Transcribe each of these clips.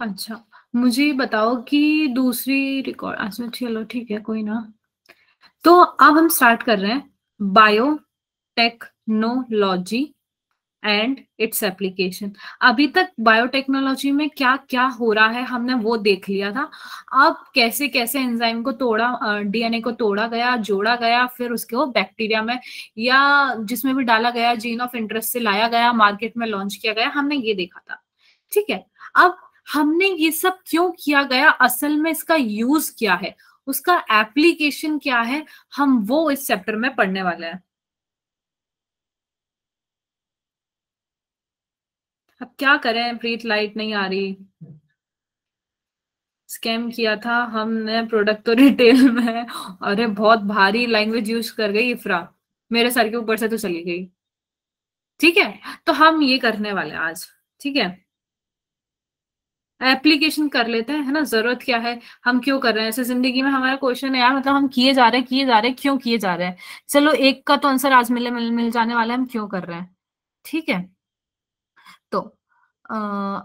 अच्छा मुझे बताओ कि दूसरी रिकॉर्ड अच्छा चलो ठीक है कोई ना तो अब हम स्टार्ट कर रहे हैं biotechnology and its application अभी तक बायोटेक्नोलॉजी में क्या क्या हो रहा है हमने वो देख लिया था अब कैसे कैसे एंजाइम को तोड़ा डीएनए को तोड़ा गया जोड़ा गया फिर उसके वो बैक्टीरिया में या जिसमें भी डाला गया जीन ऑफ इंटरेस्ट से लाया गया मार्केट में लॉन्च किया गया हमने ये देखा था ठीक है अब हमने ये सब क्यों किया गया असल में इसका यूज क्या है उसका एप्लीकेशन क्या है हम वो इस चैप्टर में पढ़ने वाले हैं अब क्या करें प्रीत लाइट नहीं आ रही स्कैम किया था हमने प्रोडक्ट तो रिटेल में अरे बहुत भारी लैंग्वेज यूज कर गई इफ्रा मेरे सर के ऊपर से तो चली गई ठीक है तो हम ये करने वाले आज ठीक है एप्लीकेशन कर लेते हैं है ना जरूरत क्या है हम क्यों कर रहे हैं ऐसे जिंदगी में हमारा क्वेश्चन है यार मतलब हम किए जा रहे हैं किए जा रहे हैं क्यों किए जा रहे हैं चलो एक का तो आंसर आज मिले मिल, मिल जाने वाला है हम क्यों कर रहे हैं ठीक है तो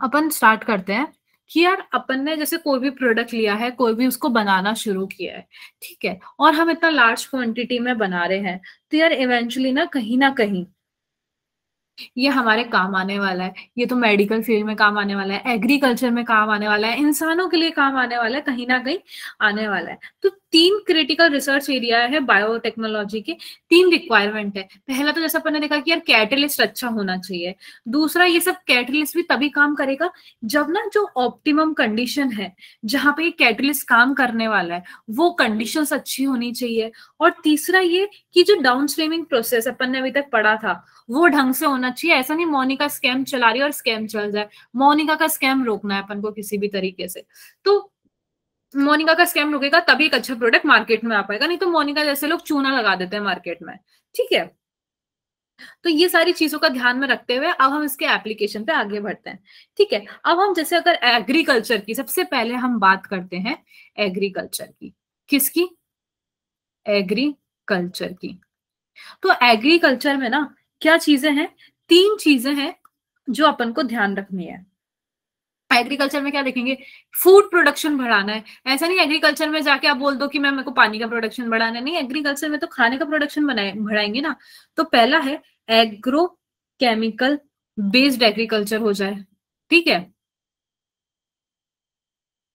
अपन स्टार्ट करते हैं कि यार अपन ने जैसे कोई भी प्रोडक्ट लिया है कोई भी उसको बनाना शुरू किया है ठीक है और हम इतना लार्ज क्वांटिटी में बना रहे हैं तो यार इवेंचुअली ना कहीं ना कहीं ये हमारे काम आने वाला है ये तो मेडिकल फील्ड में काम आने वाला है एग्रीकल्चर में काम आने वाला है इंसानों के लिए काम आने वाला है कहीं ना कहीं आने वाला है तो तीन क्रिटिकल रिसर्च एरिया है बायोटेक्नोलॉजी के तीन रिक्वायरमेंट है पहला तो जैसा अपन ने देखा कि यार कैटलिस्ट अच्छा होना चाहिए दूसरा ये सब कैटलिस्ट भी तभी काम करेगा जब ना जो ऑप्टिमम कंडीशन है जहां पे कैटलिस्ट काम करने वाला है वो कंडीशंस अच्छी होनी चाहिए और तीसरा ये कि जो डाउन स्ट्रीमिंग प्रोसेस अपन ने अभी तक पढ़ा था वो ढंग से होना चाहिए ऐसा नहीं मोनिका स्कैम चला रही और स्कैम चल जाए मोनिका का स्कैम रोकना है अपन को किसी भी तरीके से तो मोनिका का स्कैम रुकेगा तभी एक अच्छा प्रोडक्ट मार्केट में आ पाएगा नहीं तो मोनिका जैसे लोग चूना लगा देते हैं मार्केट में ठीक है तो ये सारी चीजों का ध्यान में रखते हुए अब हम इसके एप्लीकेशन पे आगे बढ़ते हैं ठीक है अब हम जैसे अगर एग्रीकल्चर की सबसे पहले हम बात करते हैं एग्रीकल्चर की किसकी एग्रीकल्चर की तो एग्रीकल्चर में ना क्या चीजें हैं तीन चीजें हैं जो अपन को ध्यान रखनी है एग्रीकल्चर में क्या देखेंगे फूड प्रोडक्शन बढ़ाना है ऐसा नहीं एग्रीकल्चर में जाके आप बोल दो कि मैम मेरे को पानी का प्रोडक्शन बढ़ाना है नहीं एग्रीकल्चर में तो खाने का प्रोडक्शन बनाए बढ़ाएंगे ना तो पहला है एग्रो केमिकल बेस्ड एग्रीकल्चर हो जाए ठीक है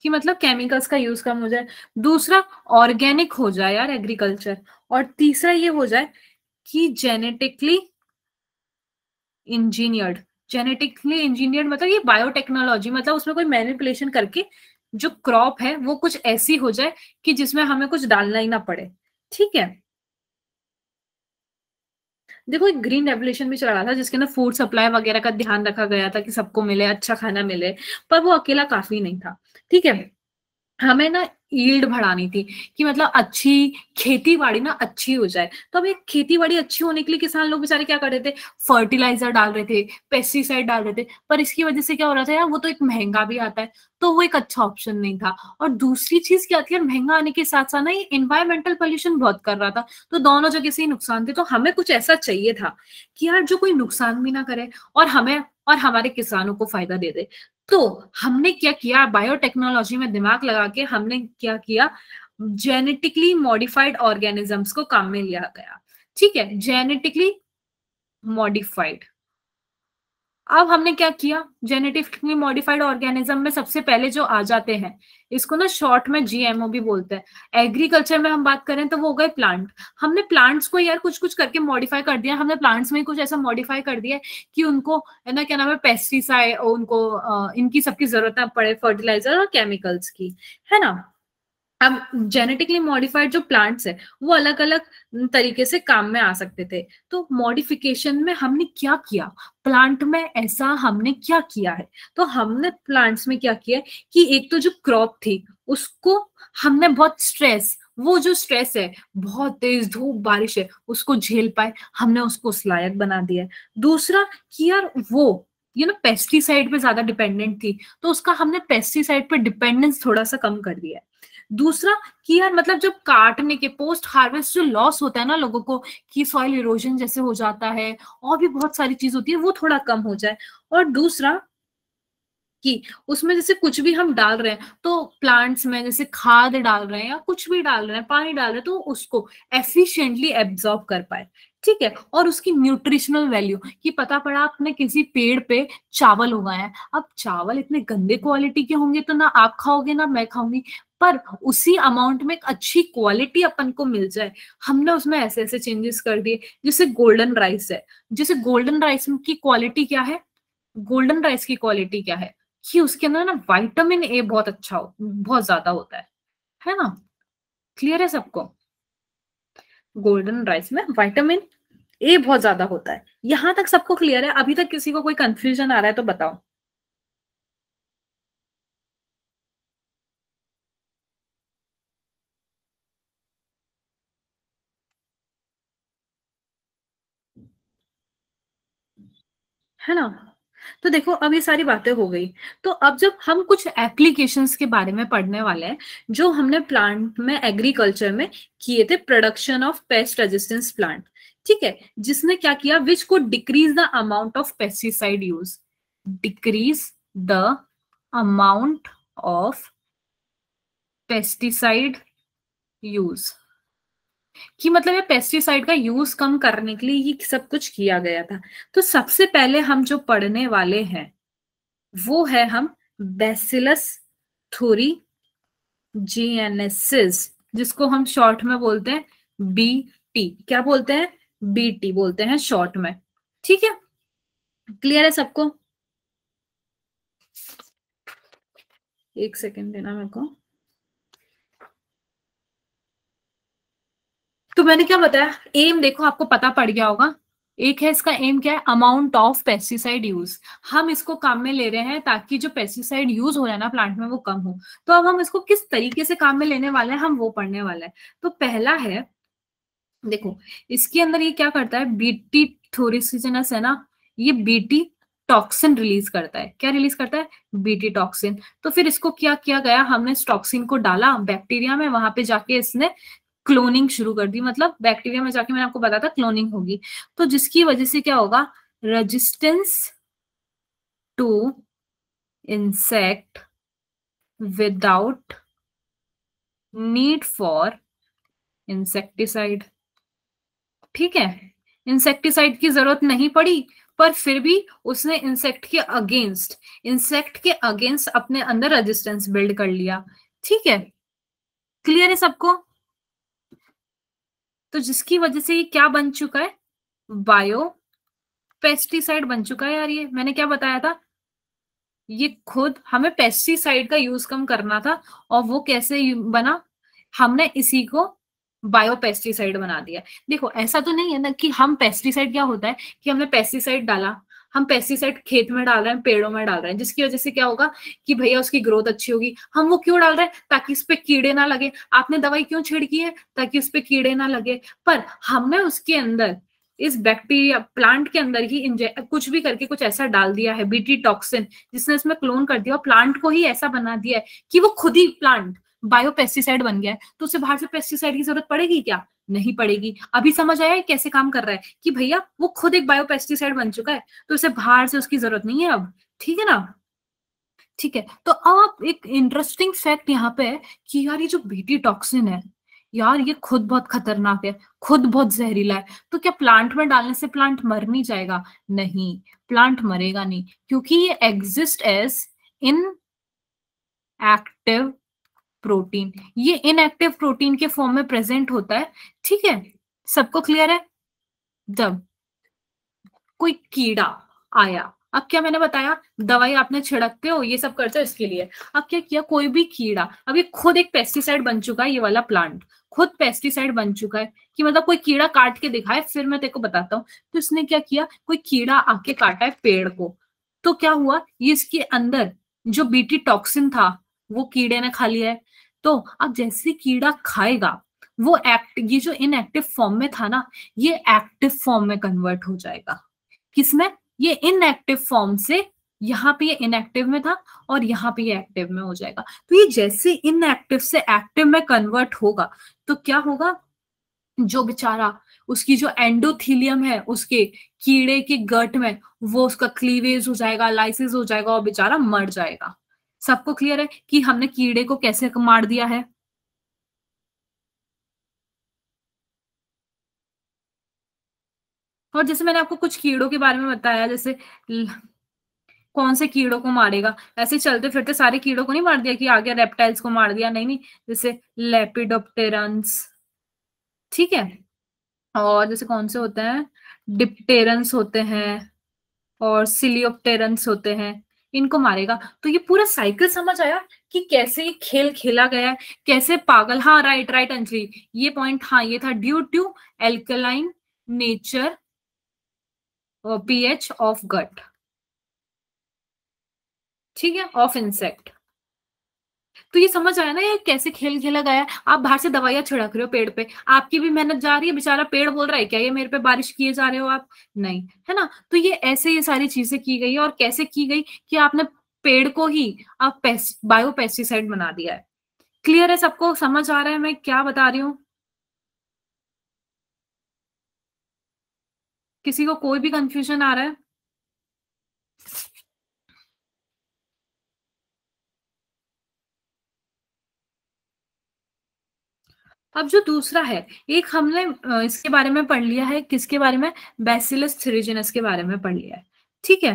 कि मतलब केमिकल्स का यूज कम हो जाए दूसरा ऑर्गेनिक हो जाए यार एग्रीकल्चर और तीसरा ये हो जाए कि जेनेटिकली इंजीनियर्ड जेनेटिकली इंजीनियर मतलब ये बायोटेक्नोलॉजी मतलब उसमें कोई मैनिपुलेशन करके जो क्रॉप है वो कुछ ऐसी हो जाए कि जिसमें हमें कुछ डालना ही ना पड़े ठीक है देखो एक ग्रीन रेवल्यूशन भी चला रहा था जिसके अंदर फूड सप्लाई वगैरह का ध्यान रखा गया था कि सबको मिले अच्छा खाना मिले पर वो अकेला काफी नहीं था ठीक है हमें ना ईल्ड बढ़ानी थी कि मतलब अच्छी खेती बाड़ी ना अच्छी हो जाए तो अब ये खेती बाड़ी अच्छी होने के लिए किसान लोग बेचारे क्या कर रहे थे फर्टिलाइजर डाल रहे थे पेस्टिसाइड डाल रहे थे पर इसकी वजह से क्या हो रहा था यार वो तो एक महंगा भी आता है तो वो एक अच्छा ऑप्शन नहीं था और दूसरी चीज क्या थी यार महंगा आने के साथ साथ ना ये इन्वायरमेंटल पॉल्यूशन बहुत कर रहा था तो दोनों जगह से ही नुकसान थे तो हमें कुछ ऐसा चाहिए था कि यार जो कोई नुकसान भी ना करे और हमें और हमारे किसानों को फायदा दे दे तो हमने क्या किया बायोटेक्नोलॉजी में दिमाग लगा के हमने क्या किया जेनेटिकली मॉडिफाइड ऑर्गेनिजम्स को काम में लिया गया ठीक है जेनेटिकली मॉडिफाइड अब हमने क्या किया जेनेटिकली मॉडिफाइड ऑर्गेनिज्म में सबसे पहले जो आ जाते हैं इसको ना शॉर्ट में जीएमओ भी बोलते हैं एग्रीकल्चर में हम बात करें तो वो हो गए प्लांट हमने प्लांट्स को यार कुछ कुछ करके मॉडिफाई कर दिया हमने प्लांट्स में कुछ ऐसा मॉडिफाई कर दिया कि उनको है ना क्या नाम है पेस्टिसाइड उनको आ, इनकी सबकी जरूरत पड़े फर्टिलाइजर और केमिकल्स की है ना अब जेनेटिकली मॉडिफाइड जो प्लांट्स है वो अलग अलग तरीके से काम में आ सकते थे तो मॉडिफिकेशन में हमने क्या किया प्लांट में ऐसा हमने क्या किया है तो हमने प्लांट्स में क्या किया कि एक तो जो क्रॉप थी उसको हमने बहुत स्ट्रेस वो जो स्ट्रेस है बहुत तेज धूप बारिश है उसको झेल पाए हमने उसको उस लायक बना दिया है दूसरा कि यार वो यू नो पेस्टिसाइड पे ज्यादा डिपेंडेंट थी तो उसका हमने पेस्टिसाइड पे डिपेंडेंस थोड़ा सा कम कर दिया है दूसरा कि यार मतलब जब काटने के पोस्ट हार्वेस्ट जो लॉस होता है ना लोगों को कि सॉइल इरोजन जैसे हो जाता है और भी बहुत सारी चीज होती है वो थोड़ा कम हो जाए और दूसरा कि उसमें जैसे कुछ भी हम डाल रहे हैं तो प्लांट्स में जैसे खाद डाल रहे हैं या कुछ भी डाल रहे हैं पानी डाल रहे हैं तो उसको एफिशिएंटली एब्जॉर्ब कर पाए ठीक है और उसकी न्यूट्रिशनल वैल्यू कि पता पड़ा आपने किसी पेड़ पे चावल उगाए अब चावल इतने गंदे क्वालिटी के होंगे तो ना आप खाओगे ना मैं खाऊंगी पर उसी अमाउंट में एक अच्छी क्वालिटी अपन को मिल जाए हमने उसमें ऐसे ऐसे चेंजेस कर दिए जैसे गोल्डन राइस है जैसे गोल्डन राइस की क्वालिटी क्या है गोल्डन राइस की क्वालिटी क्या है कि उसके अंदर ना वाइटामिन ए बहुत अच्छा हो बहुत ज्यादा होता है है ना क्लियर है सबको गोल्डन राइस में वाइटामिन ए बहुत ज्यादा होता है यहां तक सबको क्लियर है अभी तक किसी को कोई कंफ्यूजन आ रहा है तो बताओ है ना तो देखो अब ये सारी बातें हो गई तो अब जब हम कुछ एप्लीकेशंस के बारे में पढ़ने वाले हैं जो हमने प्लांट में एग्रीकल्चर में किए थे production of pest resistance plant ठीक है जिसने क्या किया विच को decrease the amount of pesticide use decrease the amount of pesticide use कि मतलब ये पेस्टिसाइड का यूज कम करने के लिए ये सब कुछ किया गया था तो सबसे पहले हम जो पढ़ने वाले हैं वो है हम बेसिलस थोरी जीएनएसिस जिसको हम शॉर्ट में बोलते हैं बी टी क्या बोलते हैं बी टी बोलते हैं शॉर्ट में ठीक है क्लियर है सबको एक सेकेंड देना मेरे को तो मैंने क्या बताया एम देखो आपको पता पड़ गया होगा एक है इसका एम क्या है अमाउंट ऑफ पेस्टिसाइड यूज हम इसको काम में ले रहे हैं ताकि जो पेस्टिसाइड यूज हो रहा है ना प्लांट में वो कम हो तो अब हम इसको किस तरीके से काम में लेने वाले हैं हम वो पढ़ने वाले हैं तो पहला है देखो इसके अंदर ये क्या करता है बीटी थोरिसिजनस है ना ये बीटी टॉक्सिन रिलीज करता है क्या रिलीज करता है बीटी टॉक्सिन तो फिर इसको क्या किया गया हमने इस टॉक्सिन को डाला बैक्टीरिया में वहां पे जाके इसने क्लोनिंग शुरू कर दी मतलब बैक्टीरिया में जाके मैंने आपको बताया था क्लोनिंग होगी तो जिसकी वजह से क्या होगा resistance to insect without need for insecticide ठीक है इंसेक्टिसाइड की जरूरत नहीं पड़ी पर फिर भी उसने इंसेक्ट के अगेंस्ट इंसेक्ट के अगेंस्ट अपने अंदर रेजिस्टेंस बिल्ड कर लिया ठीक है क्लियर है सबको तो जिसकी वजह से ये क्या बन चुका है बायो पेस्टिसाइड बन चुका है यार ये मैंने क्या बताया था ये खुद हमें पेस्टिसाइड का यूज कम करना था और वो कैसे बना हमने इसी को बायो पेस्टिसाइड बना दिया देखो ऐसा तो नहीं है ना कि हम पेस्टिसाइड क्या होता है कि हमने पेस्टिसाइड डाला हम पेस्टिसाइड खेत में डाल रहे हैं पेड़ों में डाल रहे हैं जिसकी वजह से क्या होगा कि भैया उसकी ग्रोथ अच्छी होगी हम वो क्यों डाल रहे हैं ताकि उस पर कीड़े ना लगे आपने दवाई क्यों छिड़की है ताकि उस पर कीड़े ना लगे पर हमने उसके अंदर इस बैक्टीरिया प्लांट के अंदर ही कुछ भी करके कुछ ऐसा डाल दिया है बीटी टॉक्सिन जिसने इसमें क्लोन कर दिया और प्लांट को ही ऐसा बना दिया है कि वो खुद ही प्लांट बायोपेस्टिसाइड बन गया है तो उसे बाहर से पेस्टिसाइड की जरूरत पड़ेगी क्या नहीं पड़ेगी अभी समझ आया कैसे काम कर रहा है कि भैया वो खुद एक बायोपेस्टिसाइड बन चुका है तो उसे बाहर से उसकी जरूरत नहीं है अब ठीक है ना ठीक है तो अब आप एक इंटरेस्टिंग फैक्ट यहाँ पे है कि यार ये जो बीटी टॉक्सिन है यार ये खुद बहुत खतरनाक है खुद बहुत जहरीला है तो क्या प्लांट में डालने से प्लांट मर नहीं जाएगा नहीं प्लांट मरेगा नहीं क्योंकि ये exist as inactive protein ये इनएक्टिव प्रोटीन के फॉर्म में प्रेजेंट होता है ठीक है सबको क्लियर है जब कोई कीड़ा आया अब क्या मैंने बताया दवाई आपने छिड़कते हो ये सब करते हो इसके लिए अब क्या किया कोई भी कीड़ा अब ये खुद एक पेस्टिसाइड बन चुका है ये वाला प्लांट खुद पेस्टिसाइड बन चुका है कि मतलब कोई कीड़ा काट के दिखाए फिर मैं तेरे को बताता हूँ तो इसने क्या किया कोई कीड़ा आके काटा है पेड़ को तो क्या हुआ ये इसके अंदर जो बीटी टॉक्सिन था वो कीड़े ने खा लिया है तो अब जैसे कीड़ा खाएगा वो एक्ट ये जो इनएक्टिव फॉर्म में था ना ये एक्टिव फॉर्म में कन्वर्ट हो जाएगा किसमें ये इनएक्टिव फॉर्म से यहाँ पे ये इनएक्टिव में था और यहाँ पे ये एक्टिव में हो जाएगा तो ये जैसे इनएक्टिव से एक्टिव में कन्वर्ट होगा तो क्या होगा जो बेचारा उसकी जो एंडोथीलियम है उसके कीड़े के गट में वो उसका क्लीवेज हो जाएगा लाइसिस हो जाएगा और बेचारा मर जाएगा सबको क्लियर है कि हमने कीड़े को कैसे मार दिया है और जैसे मैंने आपको कुछ कीड़ों के बारे में बताया जैसे कौन से कीड़ों को मारेगा ऐसे चलते फिरते सारे कीड़ों को नहीं मार दिया कि आगे रेप्टाइल्स को मार दिया नहीं नहीं जैसे लेपिडोप्टेरन्स ठीक है और जैसे कौन से होते हैं डिप्टेरन्स होते हैं और सिलियोप्टेरन्स होते हैं इनको मारेगा तो ये पूरा साइकिल समझ आया कि कैसे ये खेल खेला गया है कैसे पागल हाँ राइट राइट अंजलि ये पॉइंट हाँ ये था due to alkaline nature pH of gut ठीक है ऑफ इंसेक्ट तो ये समझ आया ना ये कैसे खेल खेला गया है आप बाहर से दवाइयां छिड़क रहे हो पेड़ पे आपकी भी मेहनत जा रही है बेचारा पेड़ बोल रहा है क्या ये मेरे पे बारिश किए जा रहे हो आप नहीं है ना तो ये ऐसे ये सारी चीजें की गई है और कैसे की गई कि आपने पेड़ को ही आप बायो पेस्टिसाइड बना दिया है क्लियर है सबको समझ आ रहा है मैं क्या बता रही हूँ किसी को कोई भी कंफ्यूजन आ रहा है अब जो दूसरा है एक हमने इसके बारे में पढ़ लिया है किसके बारे में बेसिलस थ्रिजिनस के बारे में पढ़ लिया है ठीक है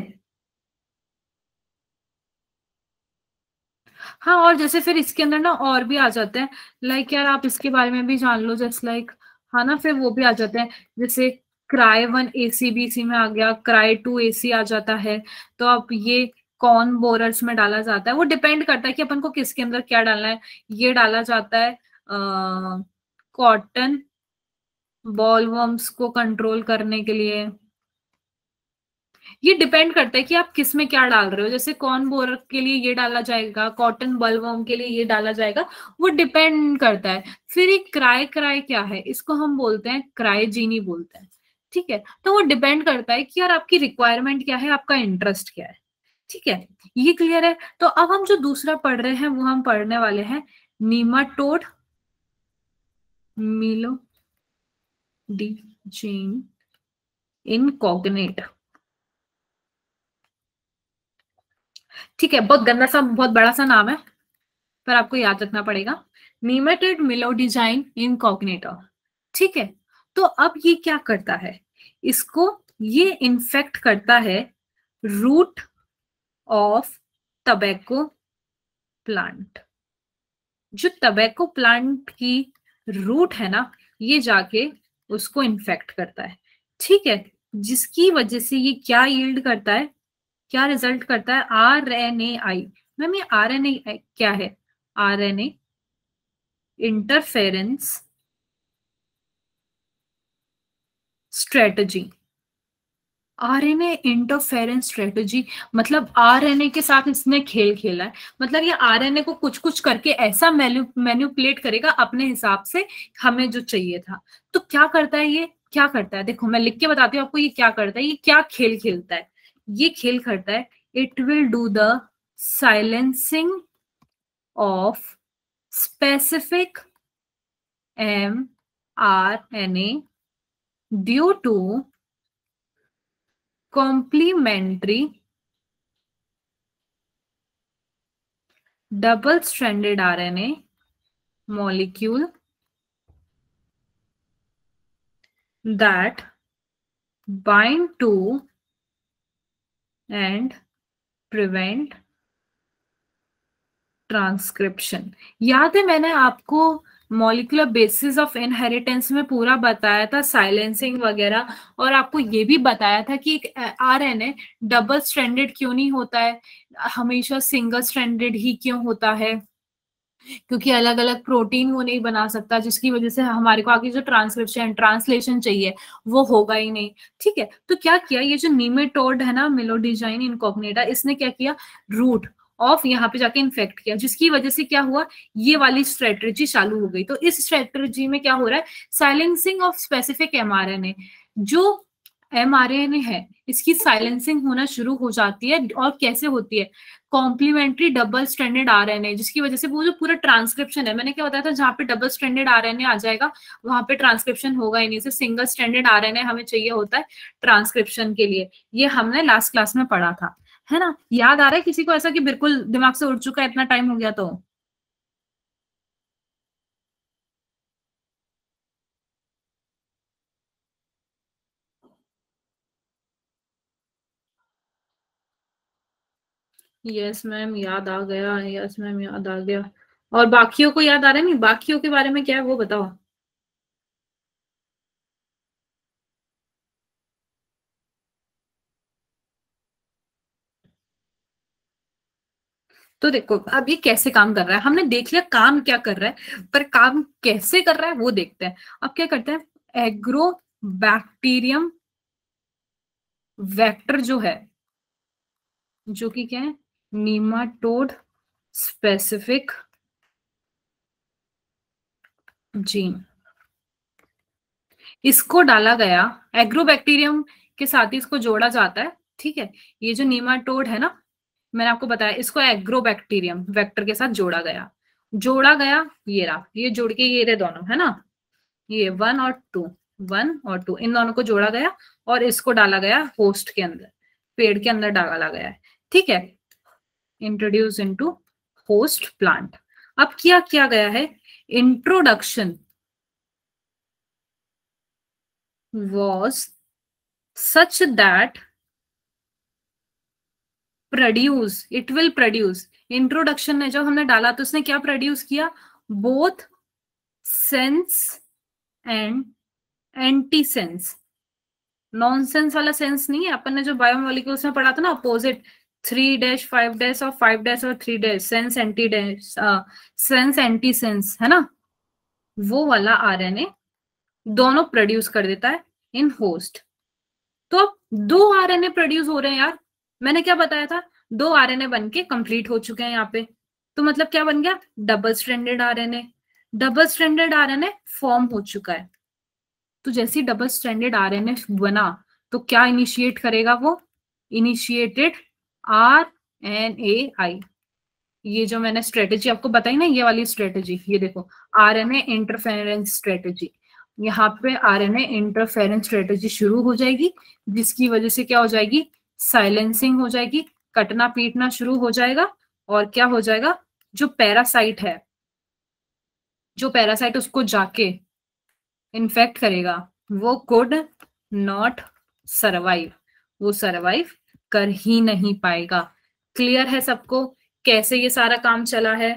हाँ और जैसे फिर इसके अंदर ना और भी आ जाते हैं लाइक यार आप इसके बारे में भी जान लो जस्ट लाइक हा ना फिर वो भी आ जाते हैं जैसे cry one A C B C में आ गया क्राई टू ए सी आ जाता है तो आप ये कौन बोरर्स में डाला जाता है वो डिपेंड करता है कि अपन को किसके अंदर क्या डालना है ये डाला जाता है कॉटन बॉलवर्म्स को कंट्रोल करने के लिए ये डिपेंड करता है कि आप किस में क्या डाल रहे हो जैसे कॉर्न बोर के लिए ये डाला जाएगा कॉटन बल्बम के लिए ये डाला जाएगा वो डिपेंड करता है फिर ये क्राय क्राय क्या है इसको हम बोलते हैं क्रायजीनी बोलते हैं ठीक है तो वो डिपेंड करता है कि यार आपकी रिक्वायरमेंट क्या है आपका इंटरेस्ट क्या है ठीक है ये क्लियर है तो अब हम जो दूसरा पढ़ रहे हैं वो हम पढ़ने वाले हैं नीमा टोड मिलो D. इन इनकॉग्नेट ठीक है बहुत गंदा सा बहुत बड़ा सा नाम है पर आपको याद रखना पड़ेगा निमेटेड मिलो डिजाइन इनकॉग्नेटो ठीक है तो अब ये क्या करता है इसको ये इन्फेक्ट करता है रूट ऑफ टबैको प्लांट जो टबैको प्लांट की रूट है ना ये जाके उसको इन्फेक्ट करता है ठीक है जिसकी वजह से ये क्या यील्ड करता है क्या रिजल्ट करता है R N A I ma'am ये आर एन ए क्या है R N A interference strategy RNA interference strategy मतलब आरएनए के साथ इसने खेल खेला है मतलब ये आरएनए को कुछ कुछ करके ऐसा मैन्युपुलेट करेगा अपने हिसाब से हमें जो चाहिए था तो क्या करता है ये क्या करता है देखो मैं लिख के बताती हूँ आपको ये क्या करता है ये क्या खेल खेलता है ये खेल करता है it will do the silencing of specific M R N A due to complementary double stranded RNA molecule that bind to and prevent transcription याद है मैंने आपको मॉलिकुलर बेसिस ऑफ इनहेरिटेंस में पूरा बताया था साइलेंसिंग वगैरह और आपको ये भी बताया था कि एक ए डबल स्टैंडर्ड क्यों नहीं होता है हमेशा सिंगल स्टैंडर्ड ही क्यों होता है क्योंकि अलग अलग प्रोटीन वो नहीं बना सकता जिसकी वजह से हमारे को आगे जो ट्रांसक्रिप्शन ट्रांसलेशन चाहिए वो होगा ही नहीं ठीक है तो क्या किया ये जो नीमेटोड है ना मिलोडिजाइन इनकोग्नेटा इसने क्या किया रूट ऑफ यहाँ पे जाके इन्फेक्ट किया जिसकी वजह से क्या हुआ ये वाली स्ट्रेटेजी चालू हो गई तो इस स्ट्रेटर्जी में क्या हो रहा है साइलेंसिंग ऑफ स्पेसिफिक एमआरएनए जो एमआरएनए है इसकी साइलेंसिंग होना शुरू हो जाती है और कैसे होती है complementary double stranded R N A जिसकी वजह से वो जो पूरा ट्रांसक्रिप्शन है मैंने क्या बताया था जहाँ पे double stranded R N A आ जाएगा वहां पे ट्रांसक्रिप्शन होगा ही नहीं से single stranded R N A हमें चाहिए होता है ट्रांसक्रिप्शन के लिए ये हमने लास्ट क्लास में पढ़ा था है ना याद आ रहा है किसी को ऐसा कि बिल्कुल दिमाग से उड़ चुका है इतना टाइम हो गया तो यस मैम याद आ गया यस मैम याद आ गया और बाकियों को याद आ रहा है नहीं बाकियों के बारे में क्या है वो बताओ तो देखो अब ये कैसे काम कर रहा है हमने देख लिया काम क्या कर रहा है पर काम कैसे कर रहा है वो देखते हैं अब क्या करते हैं एग्रो बैक्टीरियम वेक्टर जो है जो कि क्या है नीमाटोड स्पेसिफिक जीन इसको डाला गया एग्रोबैक्टीरियम के साथ ही इसको जोड़ा जाता है ठीक है ये जो नीमाटोड है ना मैंने आपको बताया इसको एग्रो बैक्टीरियम वैक्टर के साथ जोड़ा गया जोड़ा गया ये रहा ये जोड़ के ये रहे दोनों है ना ये वन और टू वन और टू इन दोनों को जोड़ा गया और इसको डाला गया होस्ट के अंदर पेड़ के अंदर डाला गया है ठीक है इंट्रोड्यूस इनटू होस्ट प्लांट अब क्या किया गया है introduction was such that produce it will produce introduction में जब हमने डाला तो उसने क्या प्रोड्यूस किया both sense and anti sense non sense वाला सेंस नहीं है अपन ने जो बायोमोलिक्यूल्स में पढ़ा था ना opposite three dash five dash और फाइव डैश और three dash sense anti dash sense anti sense है ना वो वाला आरएनए दोनों प्रोड्यूस कर देता है इन होस्ट तो अब दो ए प्रोड्यूस हो रहे हैं यार मैंने क्या बताया था दो आर एन ए बन के कंप्लीट हो चुके हैं यहाँ पे तो मतलब क्या बन गया double N A double N A form हो चुका है तो जैसे डबल एन ए बना तो क्या इनिशिएट करेगा वो initiated R N A I ये जो मैंने स्ट्रेटेजी आपको बताई ना ये वाली स्ट्रेटेजी ये देखो R N A interference strategy यहाँ पे R N A interference strategy शुरू हो जाएगी जिसकी वजह से क्या हो जाएगी साइलेंसिंग हो जाएगी कटना पीटना शुरू हो जाएगा और क्या हो जाएगा जो पैरासाइट है जो पैरासाइट उसको जाके इन्फेक्ट करेगा वो कुड नॉट सरवाइव वो सरवाइव कर ही नहीं पाएगा क्लियर है सबको कैसे ये सारा काम चला है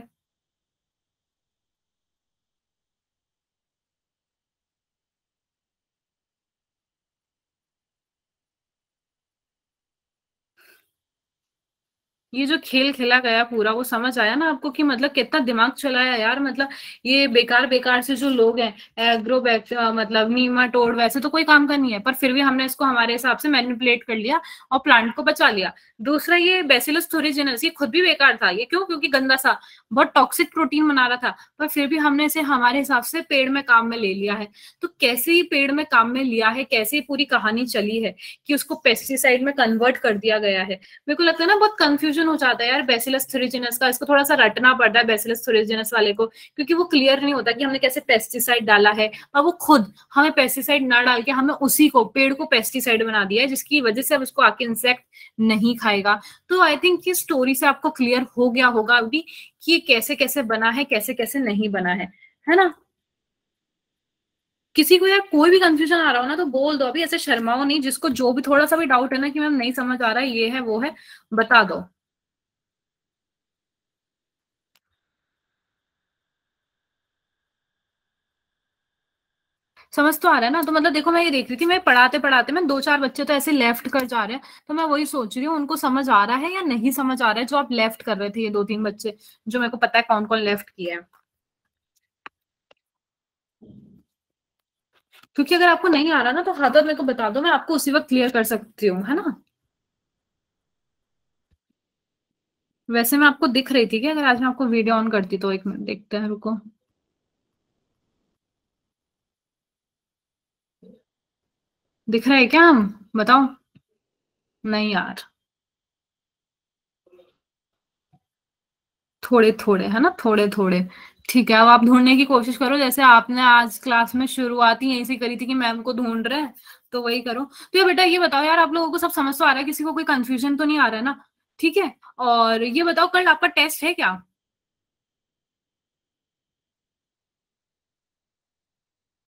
ये जो खेल खेला गया पूरा वो समझ आया ना आपको कि मतलब कितना दिमाग चलाया यार मतलब ये बेकार बेकार से जो लोग हैं एग्रो बैक मतलब नीमा टोड़ वैसे तो कोई काम का नहीं है पर फिर भी हमने इसको हमारे हिसाब से मैनिपुलेट कर लिया और प्लांट को बचा लिया दूसरा ये बेसिलस थोरिजिनस ये खुद भी बेकार था ये क्यों क्योंकि गंदा सा बहुत टॉक्सिक प्रोटीन बना रहा था पर फिर भी हमने इसे हमारे हिसाब से पेड़ में काम में ले लिया है तो कैसे ही पेड़ में काम में लिया है कैसे ही पूरी कहानी चली है कि उसको पेस्टिसाइड में कन्वर्ट कर दिया गया है मेरे को लगता है ना बहुत कंफ्यूजन हो जाता है यार बेसिलस थ्रिजिनस का इसको थोड़ा सा रटना पड़ता है बेसिलस थ्रिजिनस वाले को क्योंकि वो क्लियर नहीं होता कि हमने कैसे पेस्टिसाइड डाला है और वो खुद हमें पेस्टिसाइड ना डाल के हमें उसी को पेड़ को पेस्टिसाइड बना दिया है जिसकी वजह से अब उसको आके इंसेक्ट नहीं खाएगा तो आई थिंक ये स्टोरी से आपको क्लियर हो गया होगा अभी कि ये कैसे कैसे बना है कैसे कैसे नहीं बना है है ना किसी को यार कोई भी कंफ्यूजन आ रहा हो ना तो बोल दो अभी ऐसे शर्माओ नहीं जिसको जो भी थोड़ा सा भी डाउट है ना कि मैम नहीं समझ आ रहा है ये है वो है बता दो समझ तो आ रहा है ना तो मतलब देखो मैं ये देख रही थी मैं पढ़ाते पढ़ाते मैं दो चार बच्चे तो ऐसे लेफ्ट कर जा रहे हैं तो मैं वही सोच रही हूँ उनको समझ आ रहा है या नहीं समझ आ रहा है जो आप लेफ्ट कर रहे थे ये दो तीन बच्चे जो मेरे को पता है कौन कौन लेफ्ट किया है क्योंकि अगर आपको नहीं आ रहा ना तो हाथ मेरे को बता दो मैं आपको उसी वक्त क्लियर कर सकती हूँ है ना वैसे मैं आपको दिख रही थी कि अगर आज मैं आपको वीडियो ऑन करती तो एक मिनट देखते हैं रुको दिख रहे क्या हम बताओ नहीं यार थोड़े थोड़े है ना थोड़े थोड़े ठीक है अब आप ढूंढने की कोशिश करो जैसे आपने आज क्लास में शुरुआत ही यहीं से करी थी कि मैम को ढूंढ रहे हैं तो वही करो तो ये बेटा ये बताओ यार आप लोगों को सब समझ तो आ रहा है किसी को कोई कंफ्यूजन तो नहीं आ रहा है ना ठीक है और ये बताओ कल आपका टेस्ट है क्या